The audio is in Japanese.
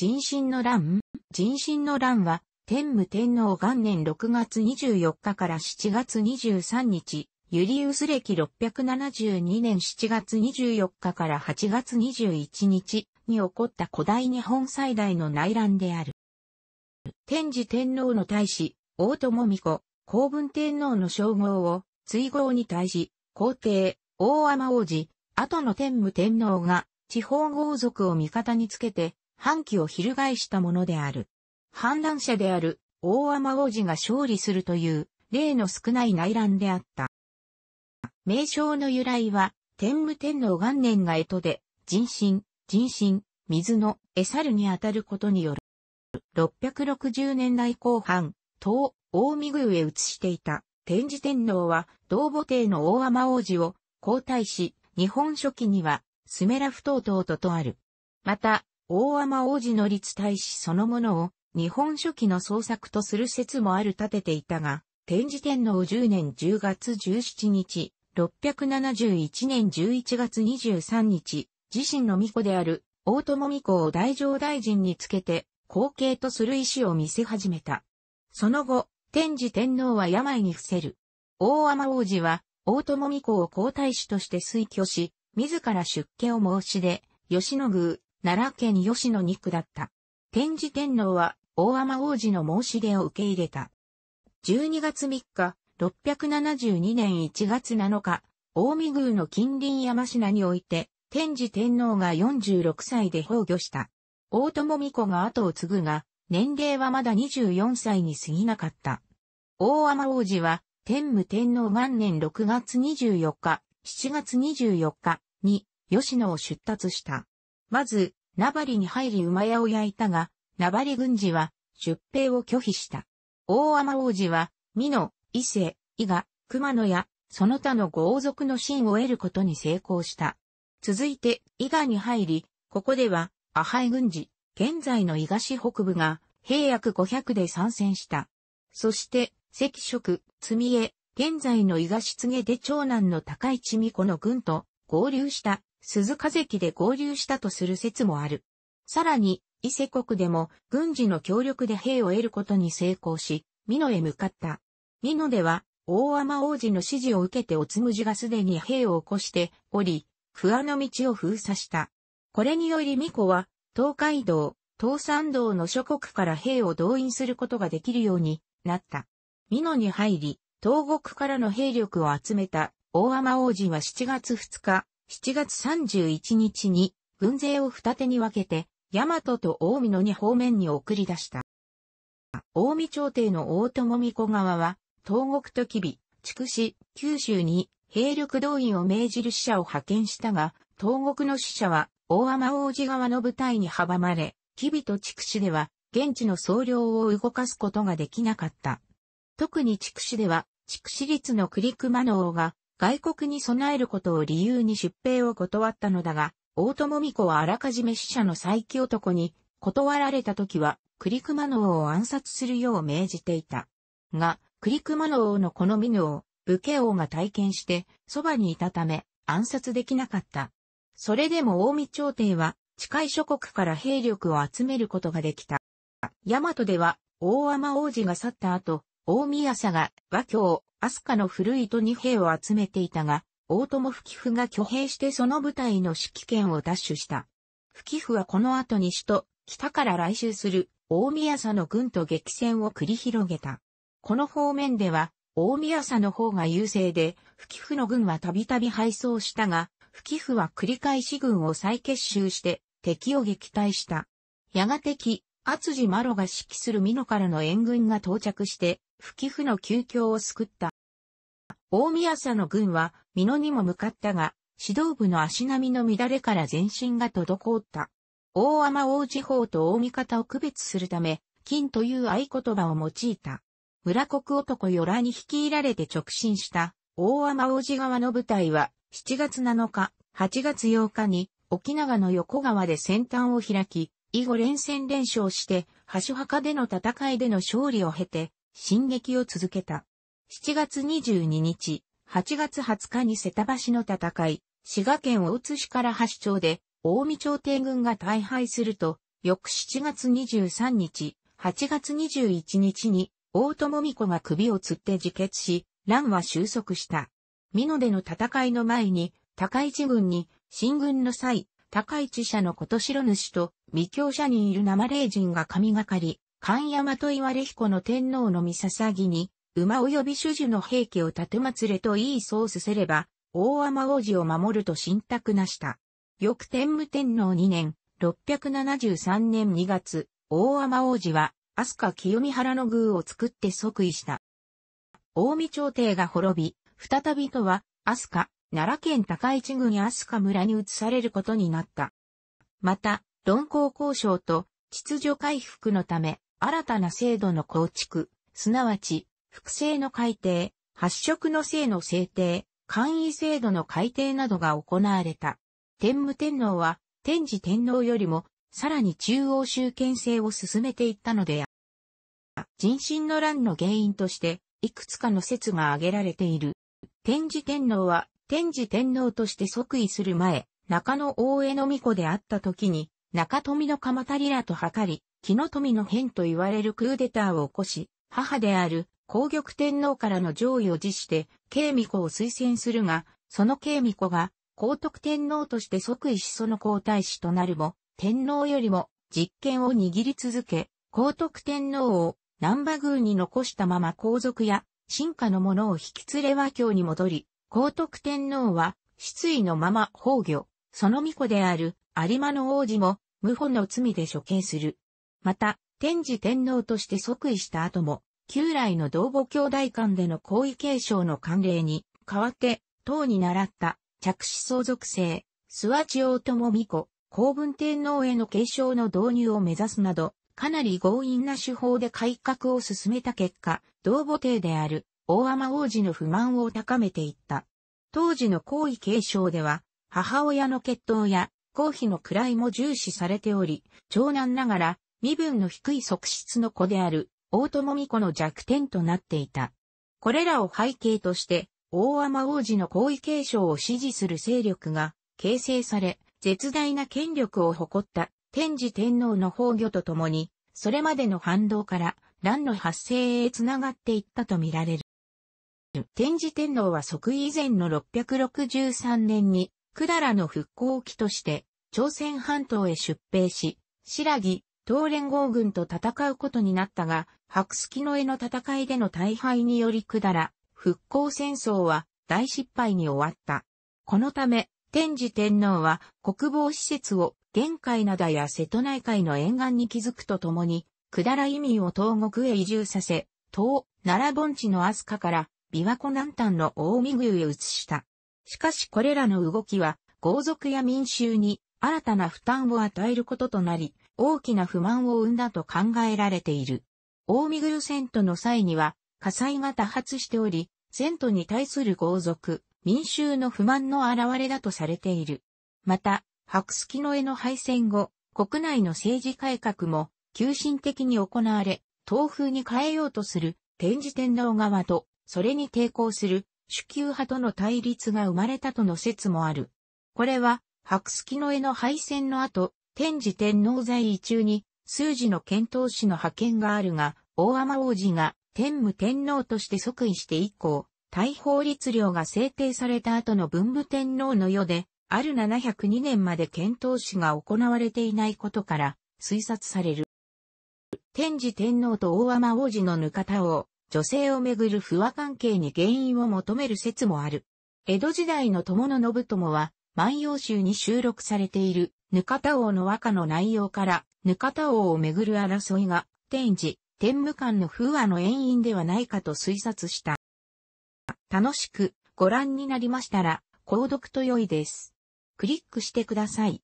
人心の乱人心の乱は、天武天皇元年6月24日から7月23日、ユリウス歴672年7月24日から8月21日に起こった古代日本最大の内乱である。天智天皇の大使、大友美子、公文天皇の称号を、追号に対し、皇帝、大天王子、後の天武天皇が、地方豪族を味方につけて、反旗を翻したものである。反乱者である大天王子が勝利するという例の少ない内乱であった。名称の由来は、天武天皇元年が江戸で、人心、人心、水の、エサルにあたることによる。660年代後半、東、大見宮へ移していた、天智天皇は、道母帝の大天王子を、皇太子、日本書紀には、スメラ不等々ととある。また、大天王子の立大使そのものを日本書紀の創作とする説もある立てていたが、天智天皇10年10月17日、671年11月23日、自身の御子である大友御子を大乗大臣につけて、後継とする意思を見せ始めた。その後、天智天皇は病に伏せる。大天王子は、大友御子を皇太子として推挙し、自ら出家を申し出、吉野宮、奈良県吉野二区だった。天智天皇は大天王子の申し出を受け入れた。12月3日、672年1月7日、大見宮の近隣山品において、天智天皇が46歳で崩御した。大友美子が後を継ぐが、年齢はまだ24歳に過ぎなかった。大天王子は、天武天皇元年6月24日、7月24日に、吉野を出立した。まず、ナバリに入り馬屋を焼いたが、ナバリ軍事は出兵を拒否した。大天王子は、美濃、伊勢、伊賀、熊野や、その他の豪族の信を得ることに成功した。続いて、伊賀に入り、ここでは、アハイ軍事、現在の伊賀市北部が、兵約500で参戦した。そして、赤色、積江、現在の伊賀市継で長男の高市美子の軍と合流した鈴鹿関で合流したとする説もある。さらに、伊勢国でも軍事の協力で兵を得ることに成功し、美濃へ向かった。美濃では、大天王子の指示を受けておつむじがすでに兵を起こしており、不安の道を封鎖した。これにより巫女は、東海道、東山道の諸国から兵を動員することができるようになった。美濃に入り、東国からの兵力を集めた大天王子は7月2日、7月31日に軍勢を二手に分けて、大和と大見の二方面に送り出した。大見朝廷の大友美子側は、東国と吉備、筑紫、九州に兵力動員を命じる使者を派遣したが、東国の使者は大天王子側の部隊に阻まれ、吉備と筑紫では現地の総領を動かすことができなかった。特に筑紫では、筑紫率の栗熊野王が外国に備えることを理由に出兵を断ったのだが、大友美子はあらかじめ死者の再起男に断られた時は、栗熊の王を暗殺するよう命じていた。が、栗熊の王のこの美を、武家王が体験して、そばにいたため、暗殺できなかった。それでも近江朝廷は、近い諸国から兵力を集めることができた。大和では、大天王子が去った後、大宮佐賀和京、飛鳥の古い都に兵を集めていたが、大友吹布が挙兵してその部隊の指揮権を奪取した。吹布はこの後に首都、北から来襲する大宮佐の軍と激戦を繰り広げた。この方面では、大宮佐の方が優勢で、吹布の軍はたびたび敗走したが、吹布は繰り返し軍を再結集して敵を撃退した。やがて、木、厚地マロが指揮する美濃からの援軍が到着して、不寄付の休境を救った。大宮佐の軍は、美濃にも向かったが、指導部の足並みの乱れから前進が滞った。大天王地方と大味方を区別するため、金という合言葉を用いた。村国男よらに率いられて直進した大天王子側の部隊は7月7日、8月8日に沖縄の横川で先端を開き、以後連戦連勝して、橋墓での戦いでの勝利を経て、進撃を続けた。7月22日、8月20日に瀬田橋の戦い、滋賀県大津市から橋町で、大見朝廷軍が大敗すると、翌7月23日、8月21日に、大友美子が首を吊って自決し、乱は収束した。美濃での戦いの前に、高市軍に、進軍の際、高市社のこと白主と、未教者にいる生霊人が神がかり、神山と言われ彦の天皇の御捧ぎに、馬及び主樹の平家を立てまつれといいそうすせれば、大天王子を守ると信託なした。翌天武天皇2年、673年2月、大天王子は、飛鳥清見原の宮を作って即位した。大見朝廷が滅び、再びとは、飛鳥、奈良県高市郡飛鳥村に移されることになった。また、論功交渉と秩序回復のため、新たな制度の構築、すなわち、複製の改定、発色の性の制定、簡易制度の改定などが行われた。天武天皇は、天智天皇よりも、さらに中央集権制を進めていったのであ人心の乱の原因として、いくつかの説が挙げられている。天智天皇は、天智天皇として即位する前、中野大江の御子であった時に、中富の鎌足らと測り、木の富の変と言われるクーデターを起こし、母である皇玉天皇からの上位を辞して、慶美子を推薦するが、その慶美子が、皇徳天皇として即位しその皇太子となるも、天皇よりも実権を握り続け、皇徳天皇を南波宮に残したまま皇族や進化の者を引き連れ和教に戻り、皇徳天皇は失意のまま崩御、その巫子である有馬の王子も、無法の罪で処刑する。また、天智天皇として即位した後も、旧来の同母兄弟間での皇位継承の慣例に、代わって、唐に習った、着子相続制、諏訪地王も美子、皇文天皇への継承の導入を目指すなど、かなり強引な手法で改革を進めた結果、同母帝である、大天王子の不満を高めていった。当時の皇位継承では、母親の血統や、皇妃の位も重視されており、長男ながら、身分の低い側室の子である、大友美子の弱点となっていた。これらを背景として、大天王子の皇位継承を支持する勢力が形成され、絶大な権力を誇った天智天皇の崩御とともに、それまでの反動から乱の発生へつながっていったとみられる。天智天皇は即位以前の663年に、百済の復興期として、朝鮮半島へ出兵し、白木、東連合軍と戦うことになったが、白月の絵の戦いでの大敗により下ら、復興戦争は大失敗に終わった。このため、天智天皇は国防施設を玄海灘や瀬戸内海の沿岸に築くとともに、百済移民を東国へ移住させ、東、奈良盆地の飛鳥から琵琶湖南端の大見宮へ移した。しかしこれらの動きは、豪族や民衆に新たな負担を与えることとなり、大きな不満を生んだと考えられている。大見る戦闘の際には火災が多発しており、戦闘に対する豪族、民衆の不満の表れだとされている。また、白月の絵の敗戦後、国内の政治改革も急進的に行われ、東風に変えようとする天智天皇側と、それに抵抗する主級派との対立が生まれたとの説もある。これは、白月の絵の敗戦の後、天智天皇在位中に、数字の遣唐使の派遣があるが、大天王子が天武天皇として即位して以降、大法律令が制定された後の文武天皇の世で、ある702年まで遣唐使が行われていないことから、推察される。天智天皇と大天王子のぬかたを、女性をめぐる不和関係に原因を求める説もある。江戸時代の友の信友は、万葉集に収録されている、ぬかた王の和歌の内容から、ぬかた王をめぐる争いが、天智、天武間の風和の縁因ではないかと推察した。楽しくご覧になりましたら、購読と良いです。クリックしてください。